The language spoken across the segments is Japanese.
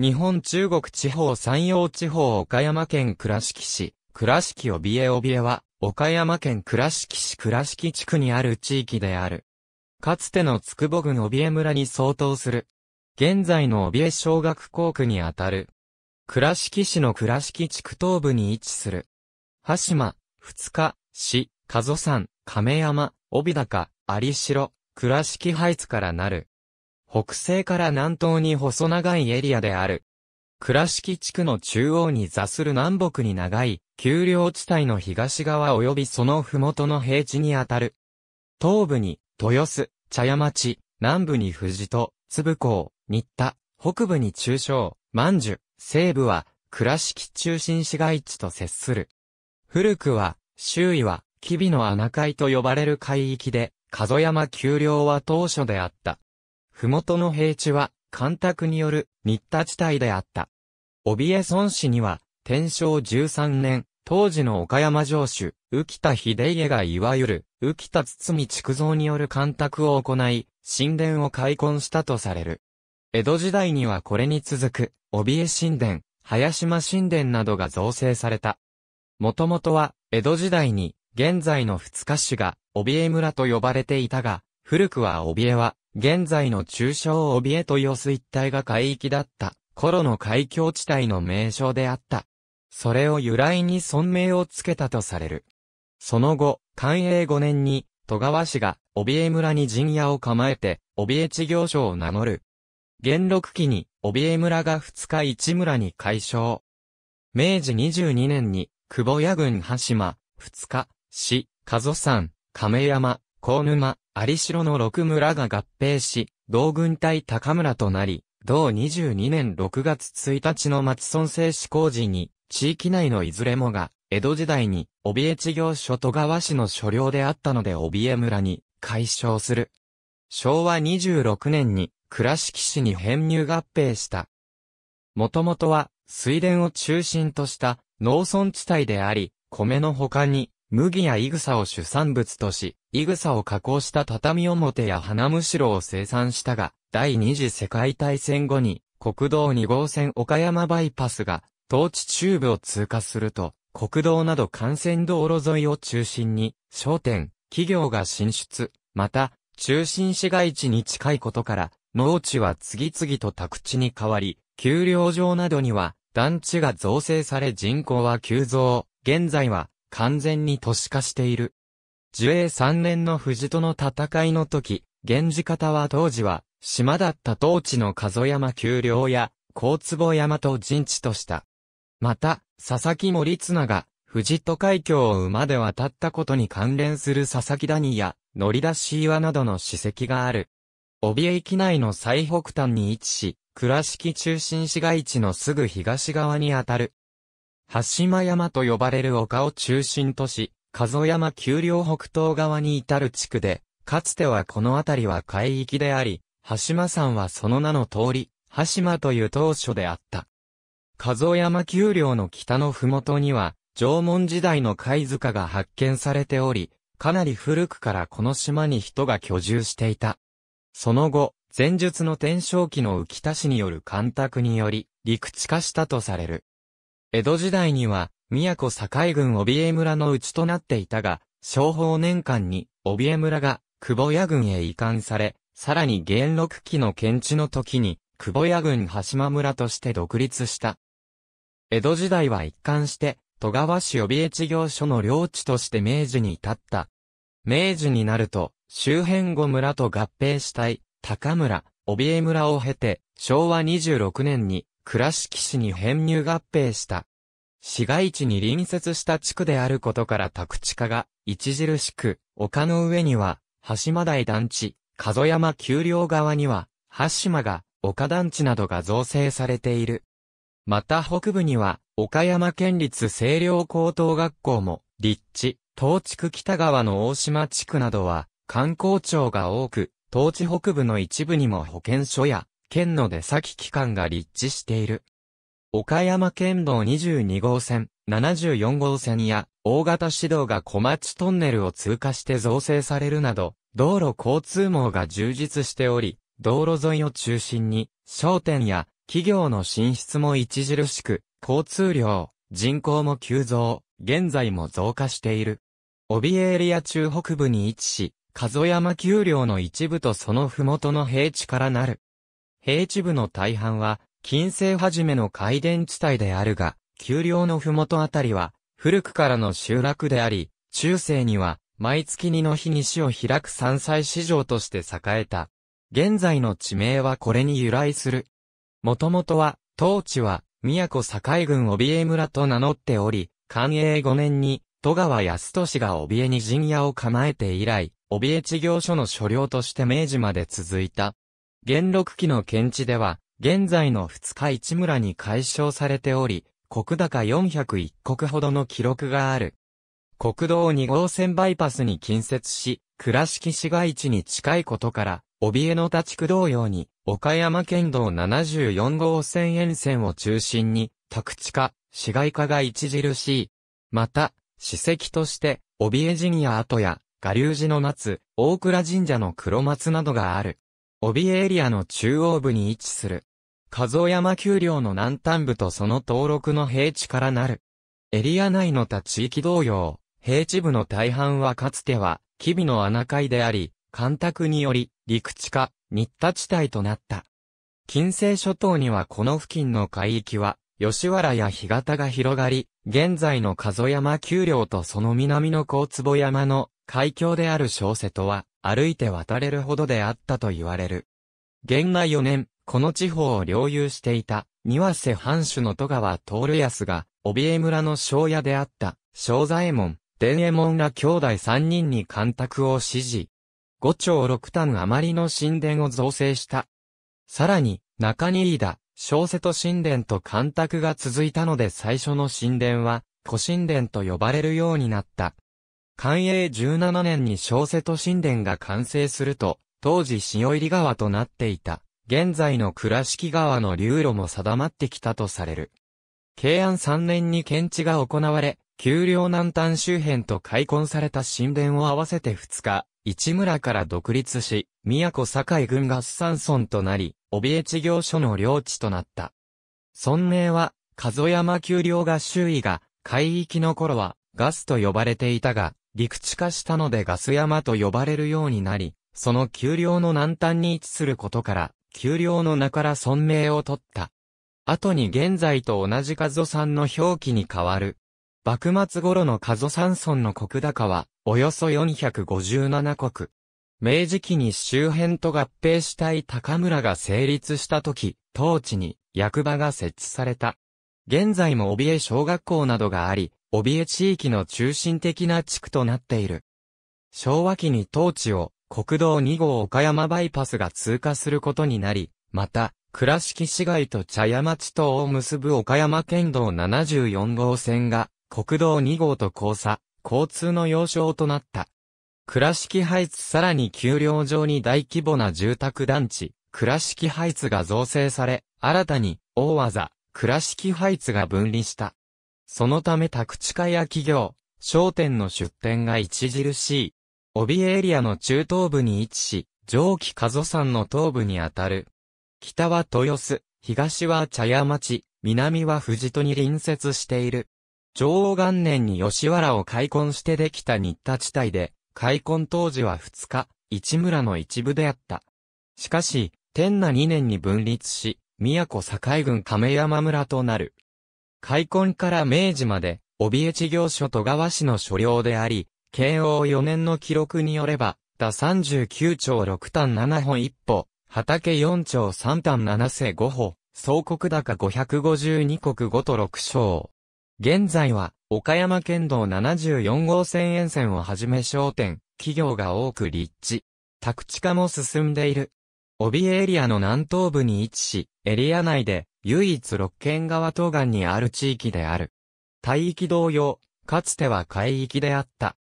日本中国地方山陽地方岡山県倉敷市、倉敷帯江帯江は、岡山県倉敷市倉敷地区にある地域である。かつての筑保郡帯江村に相当する。現在の帯江小学校区にあたる。倉敷市の倉敷地区東部に位置する。羽島、二日、市、加須山、亀山、帯高、有城、倉敷ハイツからなる。北西から南東に細長いエリアである。倉敷地区の中央に座する南北に長い、丘陵地帯の東側及びその麓の平地にあたる。東部に、豊洲、茶屋町、南部に富士と、津港、新田、北部に中小、万寿、西部は、倉敷中心市街地と接する。古くは、周囲は、吉備の穴海と呼ばれる海域で、門山丘陵は当初であった。麓の平地は、干拓による新田地帯であった。帯江村市には、天正13年、当時の岡山城主、浮田秀家がいわゆる、浮田堤築造による干拓を行い、神殿を開墾したとされる。江戸時代にはこれに続く、帯江神殿、林間神殿などが造成された。もともとは、江戸時代に、現在の二日市が、帯江村と呼ばれていたが、古くは帯江は、現在の中小帯江と寄す一帯が海域だった頃の海峡地帯の名称であった。それを由来に村名をつけたとされる。その後、寛永5年に、戸川氏が、帯江村に陣屋を構えて、帯江地業所を名乗る。元禄期に、帯江村が二日市村に改称。明治22年に、久保屋郡羽島、二日、市、加須山、亀山、高沼、有城の六村が合併し、同軍隊高村となり、同22年6月1日の松村制施工時に、地域内のいずれもが、江戸時代に、帯江地業所戸川市の所領であったので帯江村に、解消する。昭和26年に、倉敷市に編入合併した。もともとは、水田を中心とした農村地帯であり、米の他に、麦やイグサを主産物とし、イグサを加工した畳表や花むしろを生産したが、第二次世界大戦後に、国道2号線岡山バイパスが、当地中部を通過すると、国道など幹線道路沿いを中心に、商店、企業が進出、また、中心市街地に近いことから、農地は次々と宅地に変わり、給料場などには団地が造成され人口は急増。現在は完全に都市化している。樹永3年の藤戸の戦いの時、源氏方は当時は、島だった当地の数山丘陵や、高坪山と陣地とした。また、佐々木森綱が、藤戸海峡を馬で渡ったことに関連する佐々木谷や、乗り出し岩などの史跡がある。帯駅内の最北端に位置し、倉敷中心市街地のすぐ東側にあたる。八島山と呼ばれる丘を中心とし、数山丘陵北東側に至る地区で、かつてはこの辺りは海域であり、八島山はその名の通り、八島という当初であった。数山丘陵の北の麓には、縄文時代の貝塚が発見されており、かなり古くからこの島に人が居住していた。その後、前述の天正期の浮田氏による干拓により、陸地化したとされる。江戸時代には、都境郡帯江村の内となっていたが、商法年間に、帯江村が、久保屋郡へ移管され、さらに元禄期の検地の時に、久保屋郡橋間村として独立した。江戸時代は一貫して、戸川市帯江事業所の領地として明治に至った。明治になると、周辺五村と合併したい、高村、帯江村を経て、昭和26年に、倉敷市に編入合併した。市街地に隣接した地区であることから宅地化が、著しく、丘の上には、橋間台団地、門山丘陵側には、橋島が、丘団地などが造成されている。また北部には、岡山県立清涼高等学校も、立地、東地区北側の大島地区などは、観光庁が多く、東地北部の一部にも保健所や県の出先機関が立地している。岡山県道22号線、74号線や、大型市道が小町トンネルを通過して造成されるなど、道路交通網が充実しており、道路沿いを中心に、商店や企業の進出も著しく、交通量、人口も急増、現在も増加している。帯エリア中北部に位置し、数山丘陵の一部とその麓の平地からなる。平地部の大半は、近世初めの海伝地帯であるが、丘陵の麓あたりは、古くからの集落であり、中世には、毎月2の日に市を開く山菜市場として栄えた。現在の地名はこれに由来する。もともとは、当地は、都境郡帯江村と名乗っており、寛永5年に、戸川康利が帯江に陣屋を構えて以来、帯江地業所の所領として明治まで続いた。元禄期の検地では、現在の二日市村に解消されており、国高401国ほどの記録がある。国道2号線バイパスに近接し、倉敷市街地に近いことから、帯江の立区同様に、岡山県道74号線沿線を中心に、宅地化、市街化が著しい。また、史跡として、帯江寺にア跡や、下流寺の松、大倉神社の黒松などがある。帯エリアの中央部に位置する。加蔵山丘陵の南端部とその登録の平地からなる。エリア内の他地域同様、平地部の大半はかつては、吉備の穴海であり、干拓により、陸地化、新田地帯となった。近世諸島にはこの付近の海域は、吉原や干潟が広がり、現在の加須山丘陵とその南の高坪山の海峡である小瀬戸は、歩いて渡れるほどであったと言われる。元和4年、この地方を領有していた、庭瀬藩主の戸川徹康が、帯江村の庄屋であった、庄左衛門、伝右衛門ら兄弟3人に干拓を指示。五丁六端余りの神殿を造成した。さらに、中に飯田、小瀬戸神殿と干拓が続いたので最初の神殿は、古神殿と呼ばれるようになった。寛永17年に小瀬戸神殿が完成すると、当時潮入川となっていた、現在の倉敷川の流路も定まってきたとされる。慶安3年に検地が行われ、丘陵南端周辺と開墾された神殿を合わせて2日、市村から独立し、都堺郡合山村となり、帯越事業所の領地となった。村名は、数山丘陵合周囲が、海域の頃は、ガスと呼ばれていたが、陸地化したのでガス山と呼ばれるようになり、その丘陵の南端に位置することから、丘陵の名から村名を取った。後に現在と同じカゾ山の表記に変わる。幕末頃のカゾ山村の国高は、およそ457国。明治期に周辺と合併したい高村が成立した時、当地に役場が設置された。現在も帯江小学校などがあり、帯江地域の中心的な地区となっている。昭和期に当地を国道2号岡山バイパスが通過することになり、また、倉敷市街と茶屋町とを結ぶ岡山県道74号線が国道2号と交差、交通の要衝となった。倉敷ハイツさらに丘陵上に大規模な住宅団地、倉敷ハイツが造成され、新たに、大技、倉敷ハイツが分離した。そのため宅地化や企業、商店の出店が著しい。帯エリアの中東部に位置し、上記加須山の東部にあたる。北は豊洲、東は茶屋町、南は藤戸に隣接している。上王元年に吉原を開墾してできた新田地帯で、開墾当時は二日、市村の一部であった。しかし、天那2年に分立し、都境郡亀山村となる。開墾から明治まで、帯江地行所戸川市の所領であり、慶応4年の記録によれば、田39丁6単7本1歩、畑4丁3単7世5歩、総国高552国5と6章。現在は、岡山県道74号線沿線をはじめ商店、企業が多く立地。宅地化も進んでいる。帯エリアの南東部に位置し、エリア内で唯一六県側東岸にある地域である。帯域同様、かつては海域であった。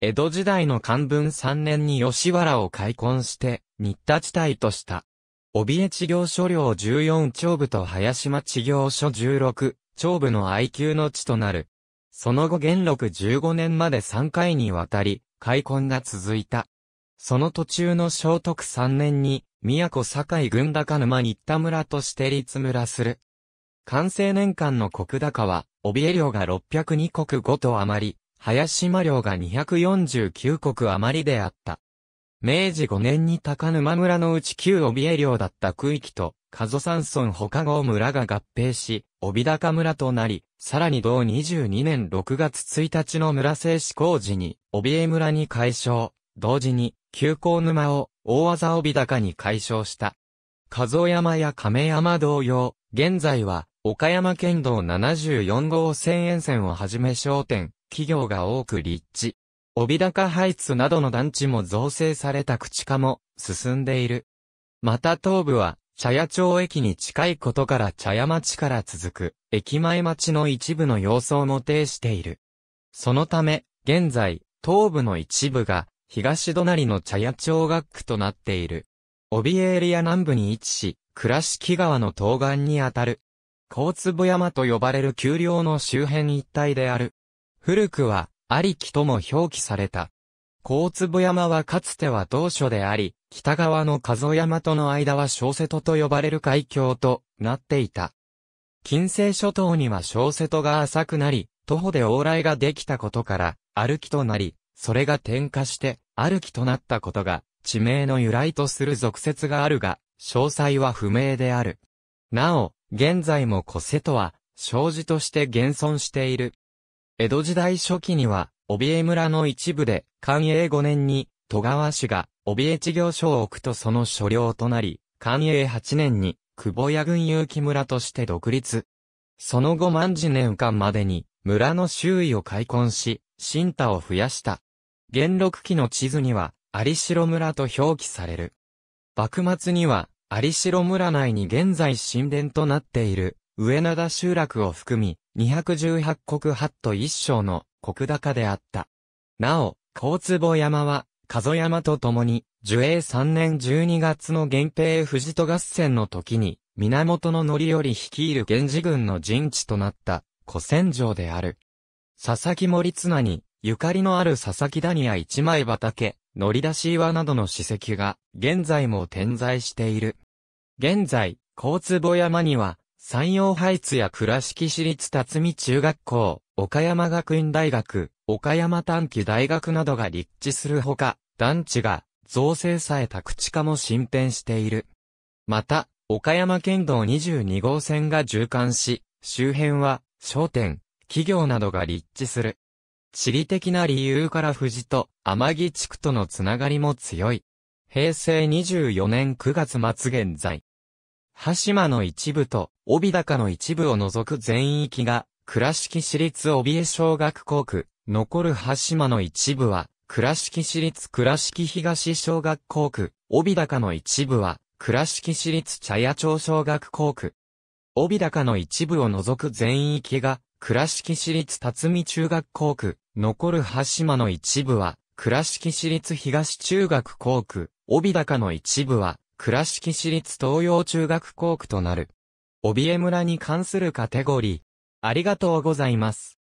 江戸時代の漢文3年に吉原を開墾して、新田地帯とした。帯江地行所領14長部と林間地行所16長部の愛宮の地となる。その後元禄15年まで3回にわたり、開墾が続いた。その途中の聖徳3年に、都堺郡高沼新田村として立村する。完成年間の国高は、帯江領が602国5と余り、林島領が249国余りであった。明治5年に高沼村のうち旧帯江領だった区域と、加須山村他郷村が合併し、帯高村となり、さらに同22年6月1日の村制施行時に、帯江村に解消、同時に、旧港沼を、大技帯高に解消した。数山や亀山同様、現在は、岡山県道74号線沿線をはじめ商店、企業が多く立地。帯高配置などの団地も造成された口化も進んでいる。また東部は、茶屋町駅に近いことから茶屋町から続く、駅前町の一部の様相も呈している。そのため、現在、東部の一部が、東隣の茶屋町学区となっている。帯エリア南部に位置し、倉敷川の東岸にあたる。甲坪山と呼ばれる丘陵の周辺一帯である。古くは、ありきとも表記された。甲坪山はかつては当初であり、北側の数山との間は小瀬戸と呼ばれる海峡となっていた。近世諸島には小瀬戸が浅くなり、徒歩で往来ができたことから、歩きとなり、それが点火して、歩きとなったことが、地名の由来とする俗説があるが、詳細は不明である。なお、現在も古瀬とは、障子として現存している。江戸時代初期には、帯江村の一部で、寛永5年に、戸川氏が、帯江地業所を置くとその所領となり、寛永8年に、久保屋郡有機村として独立。その後万次年間までに、村の周囲を開墾し、新田を増やした。元禄期の地図には、有城村と表記される。幕末には、有城村内に現在神殿となっている、上灘集落を含み、218国八都一章の国高であった。なお、高坪山は、風山と共に、樹永3年12月の源平藤戸合戦の時に、源のりより率いる源氏軍の陣地となった、古戦場である。佐々木森綱に、ゆかりのある佐々木谷や一枚畑、乗り出し岩などの史跡が、現在も点在している。現在、高坪山には、山陽ハイツや倉敷市立辰巳中学校、岡山学院大学、岡山短期大学などが立地するほか、団地が、造成された口化も進展している。また、岡山県道22号線が縦貫し、周辺は、商店、企業などが立地する。地理的な理由から富士と天城地区とのつながりも強い。平成24年9月末現在。羽島の一部と帯高の一部を除く全域が倉敷市立帯江小学校区、残る羽島の一部は倉敷市立倉敷東小学校区、帯高の一部は倉敷市立茶屋町小学校区。帯高の一部を除く全域が、倉敷市立辰巳中学校区、残る端島の一部は、倉敷市立東中学校区、帯高の一部は、倉敷市立東洋中学校区となる。帯江村に関するカテゴリー。ありがとうございます。